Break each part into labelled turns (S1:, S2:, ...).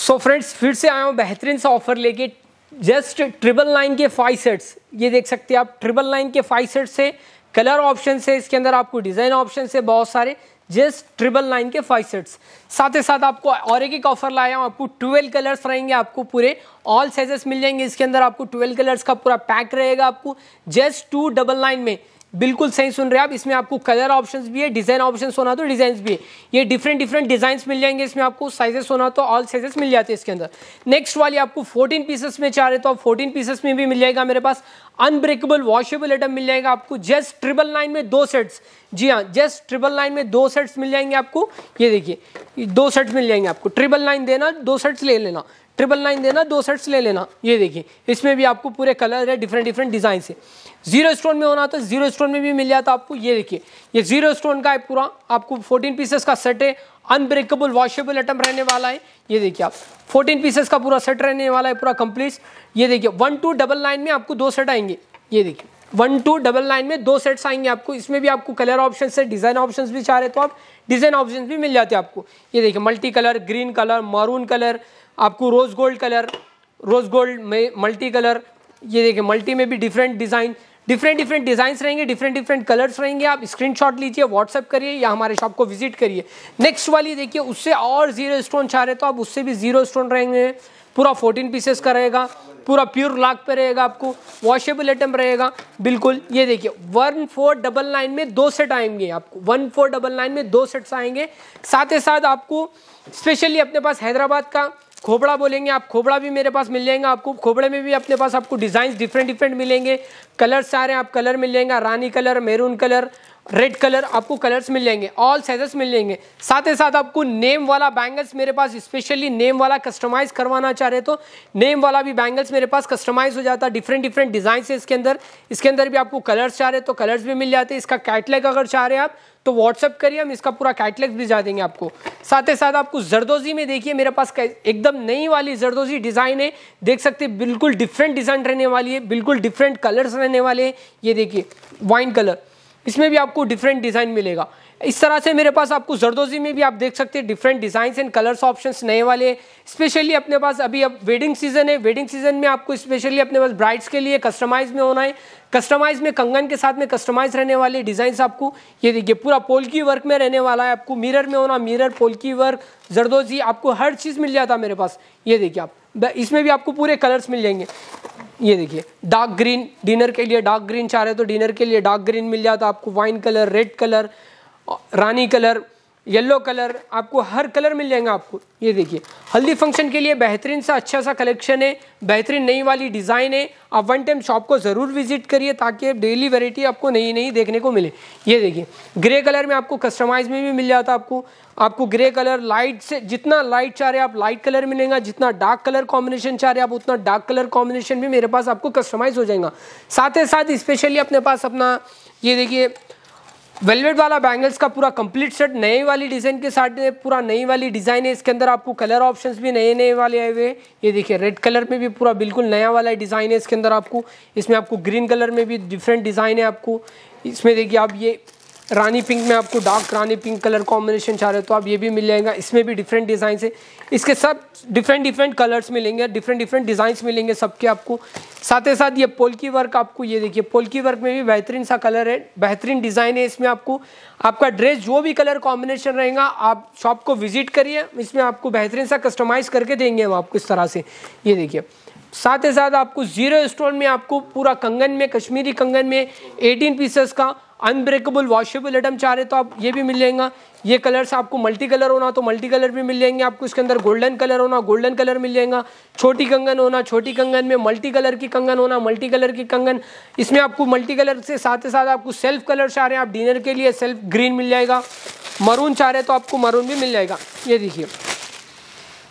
S1: so friends फिर से आया हूँ बेहतरीन सा ऑफर लेके जस्ट ट्रिपल नाइन के फाइव सेट्स ये देख सकते हैं आप ट्रिपल नाइन के फाइव सेट्स है कलर ऑप्शन है इसके अंदर आपको डिज़ाइन ऑप्शन है बहुत सारे जस्ट ट्रिपल नाइन के फाइव सेट्स साथ ही साथ आपको और एक एक ऑफर लाया हूँ आपको ट्वेल्व कलर्स रहेंगे आपको पूरे ऑल साइजेस मिल जाएंगे इसके अंदर आपको ट्वेल्व कलर्स का पूरा पैक रहेगा आपको जस्ट टू डबल नाइन में बिल्कुल सही सुन रहे हैं आप इसमें आपको कलर ऑप्शंस भी है डिज़ाइन ऑप्शंस होना तो डिज़ाइन भी है ये डिफरेंट डिफरेंट डिज़ाइन मिल जाएंगे इसमें आपको साइजेस होना तो ऑल साइजेस मिल जाते हैं इसके अंदर नेक्स्ट वाली आपको 14 पीसेस में चाह रहे तो आप 14 पीसेस में भी मिल जाएगा मेरे पास अनब्रेकेबल वॉशेबल आइटम मिल जाएगा आपको जस्ट ट्रिपल नाइन में दो सेट्स जी हाँ जस्ट ट्रिपल नाइन में दो सेट्स मिल जाएंगे आपको ये देखिए दो सेट्स मिल जाएंगे आपको ट्रिपल नाइन देना दो सेट्स ले लेना ट्रिपल नाइन देना दो सेट्स ले लेना ये देखिए इसमें भी आपको पूरे कलर है डिफरेंट डिफरेंट डिज़ाइन से जीरो स्टोन में होना तो जीरो स्टोन में भी मिल जाता आपको ये देखिए ये जीरो स्टोन का है पूरा आपको 14 पीसेस का सेट है अनब्रेकेबल वॉशेबल आइटम रहने वाला है ये देखिए आप 14 पीसेस का पूरा सेट रहने वाला है पूरा कंप्लीट ये देखिए वन टू डबल नाइन में आपको दो सेट आएंगे ये देखिए वन टू डबल नाइन में दो सेट्स आएंगे आपको इसमें भी आपको कलर ऑप्शन से डिज़ाइन ऑप्शन भी चाह रहे तो आप डिज़ाइन ऑप्शन भी मिल जाते हैं आपको ये देखिए multi colour green colour maroon colour आपको rose gold colour rose gold में मल्टी कलर ये देखिए मल्टी में भी different design different different design रहेंगे डिफरेंट डिफरेंट कलर्स रहेंगे आप स्क्रीनशॉट लीजिए व्हाट्सअप करिए या हमारे शॉप को विजिट करिए नेक्स्ट वाली देखिए उससे और जीरो स्टोन चाह रहे तो आप उससे भी जीरो स्टोन रहेंगे पूरा फोर्टीन पीसेस का रहेगा पूरा प्योर लॉक पे रहेगा आपको वॉशेबल आइटम रहेगा बिल्कुल ये देखिए वन फोर डबल नाइन में दो सेट आएंगे आपको वन फोर डबल नाइन में दो सेट्स आएंगे साथ ही साथ आपको स्पेशली अपने पास हैदराबाद का खोबड़ा बोलेंगे आप खोबड़ा भी मेरे पास मिल जाएगा आपको खोबड़े में भी अपने पास आपको डिज़ाइन डिफरेंट डिफरेंट मिलेंगे कलर सारे आप कलर मिल जाएंगे रानी colour maroon colour red colour आपको कलर्स मिल जाएंगे ऑल साइजेस मिल जाएंगे साथ ही साथ आपको नेम वाला बैंगल्स मेरे पास स्पेशली नेम वाला कस्टमाइज करवाना चाह रहे तो नेम वाला भी बैंगल्स मेरे पास कस्टमाइज हो जाता है डिफरेंट डिफरेंट डिज़ाइन है इसके अंदर इसके अंदर भी आपको कलर्स चाह रहे तो कलर्स भी मिल जाते हैं इसका कैटलेग अगर चाह रहे आप तो व्हाट्सअप करिए हम इसका पूरा भी भिजा देंगे आपको साथ ही साथ आपको जरदोजी में देखिए मेरे पास एकदम नई वाली जरदोजी डिज़ाइन है देख सकते बिल्कुल डिफरेंट डिज़ाइन रहने वाली है बिल्कुल डिफरेंट कलर्स रहने वाले हैं ये देखिए वाइन कलर इसमें भी आपको डिफरेंट डिज़ाइन मिलेगा इस तरह से मेरे पास आपको जरदोजी में भी आप देख सकते हैं different design and colours options नए वाले स्पेशली अपने पास अभी अब वेडिंग सीजन है वेडिंग सीजन में आपको स्पेशली अपने पास ब्राइड्स के लिए कस्टमाइज में होना है कस्टमाइज में कंगन के साथ में कस्टमाइज रहने वाले डिज़ाइन आपको ये देखिए पूरा पोलकी वर्क में रहने वाला है आपको मिरर में होना मिरर पोलकी वर्क जरदोजी आपको हर चीज़ मिल जाता मेरे पास ये देखिए आप इसमें भी आपको पूरे कलर्स मिल जाएंगे ये देखिए डार्क ग्रीन डिनर के लिए डार्क ग्रीन चाह रहे तो डिनर के लिए डार्क ग्रीन मिल जाता आपको वाइन कलर रेड कलर रानी कलर येलो कलर आपको हर कलर मिल जाएगा आपको ये देखिए हल्दी फंक्शन के लिए बेहतरीन सा अच्छा सा कलेक्शन है बेहतरीन नई वाली डिज़ाइन है आप वन टाइम शॉप को ज़रूर विजिट करिए ताकि डेली वेराइटी आपको नई नई देखने को मिले ये देखिए ग्रे कलर में आपको कस्टमाइज में भी मिल जाता है आपको आपको ग्रे कलर लाइट से जितना लाइट चाह रहे आप लाइट कलर मिलेगा जितना डार्क कलर कॉम्बिनेशन चाह रहे आप उतना डार्क कलर कॉम्बिनेशन भी मेरे पास आपको कस्टमाइज़ हो जाएगा साथ ही साथ स्पेशली अपने पास अपना ये देखिए वेलवेट वाला बैंगल्स का पूरा कंप्लीट सेट नए वाली डिज़ाइन के साथ पूरा नई वाली डिज़ाइन है इसके अंदर आपको कलर ऑप्शंस भी नए नए वाले आए हुए ये देखिए रेड कलर में भी पूरा बिल्कुल नया वाला डिज़ाइन है इसके अंदर आपको इसमें आपको ग्रीन कलर में भी डिफरेंट डिज़ाइन है आपको इसमें देखिए आप ये रानी पिंक में आपको डार्क रानी पिंक कलर कॉम्बिनेशन चाह रहे हो तो आप ये भी मिल जाएगा इसमें भी डिफरेंट डिज़ाइन है इसके सब डिफरेंट डिफरेंट कलर्स मिलेंगे डिफरेंट डिफरेंट डिज़ाइंस मिलेंगे सबके आपको साथ ही साथ ये पोल्की वर्क आपको ये देखिए पोल्की वर्क में भी बेहतरीन सा कलर है बेहतरीन डिज़ाइन है इसमें आपको आपका ड्रेस जो भी कलर कॉम्बिनेशन रहेगा आप शॉप को विजिट करिए इसमें आपको बेहतरीन सा कस्टमाइज़ करके देंगे हम आपको इस तरह से ये देखिए साथ ही साथ आपको ज़ीरो स्टोन में आपको पूरा कंगन में कश्मीरी कंगन में एटीन पीसेस का अनब्रेकेबल वॉशेबल आइटम चाह रहे तो आप ये भी मिल जाएगा ये कलर्स आपको मल्टी कलर होना तो मल्टी कलर भी मिल जाएंगे आपको इसके अंदर गोल्डन कलर होना गोल्डन कलर मिल जाएगा छोटी कंगन होना छोटी कंगन में मल्टी कलर की कंगन होना मल्टी कलर की कंगन इसमें आपको मल्टी कलर से साथ ही साथ आपको सेल्फ कलर चाह रहे हैं आप डिनर के लिए सेल्फ ग्रीन मिल जाएगा मरून चाह रहे तो आपको मरून भी मिल जाएगा ये देखिए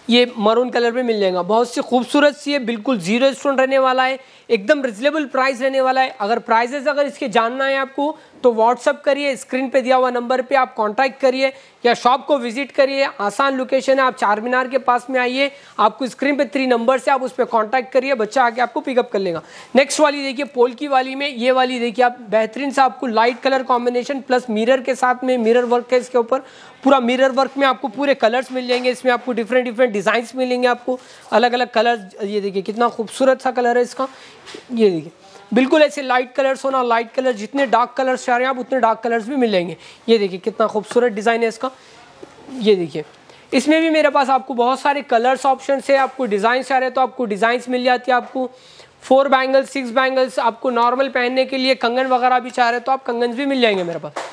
S1: ये मरून कलर में मिल जाएगा बहुत सी खूबसूरत सी है बिल्कुल जीरो स्टोन रहने वाला है एकदम रिजनेबल प्राइस रहने वाला है अगर प्राइजेस अगर इसके जानना है आपको तो व्हाट्सअप करिए स्क्रीन पे दिया हुआ नंबर पे आप कांटेक्ट करिए या शॉप को विजिट करिए आसान लोकेशन है आप चार मीनार के पास में आइए आपको स्क्रीन पे थ्री नंबर से आप उस पर कॉन्टैक्ट करिए बच्चा आके आपको पिकअप कर लेगा नेक्स्ट वाली देखिए पोल की वाली में ये वाली देखिए आप बेहतरीन सा आपको light colour combination plus mirror के साथ में मिरर वर्क है इसके ऊपर पूरा मिरर वर्क में आपको पूरे कलर्स मिल जाएंगे इसमें आपको डिफरेंट डिफरेंट डिज़ाइंस मिलेंगे आपको अलग अलग कलर ये देखिए कितना खूबसूरत सा कलर है इसका ये देखिए बिल्कुल ऐसे लाइट कलर्स होना लाइट कलर जितने डार्क कलर्स चाह रहे हैं आप उतने डार्क कलर्स भी मिलेंगे ये देखिए कितना खूबसूरत डिज़ाइन है इसका ये देखिए इसमें भी मेरे पास आपको बहुत सारे कलर्स ऑप्शन है आपको डिज़ाइन चाह रहे हैं तो आपको डिज़ाइंस मिल जाती है आपको फोर बैंगल्स सिक्स बैंगल्स आपको नॉर्मल पहनने के लिए कंगन वगैरह भी चाह रहे हैं तो आप कंगन भी मिल जाएंगे मेरे पास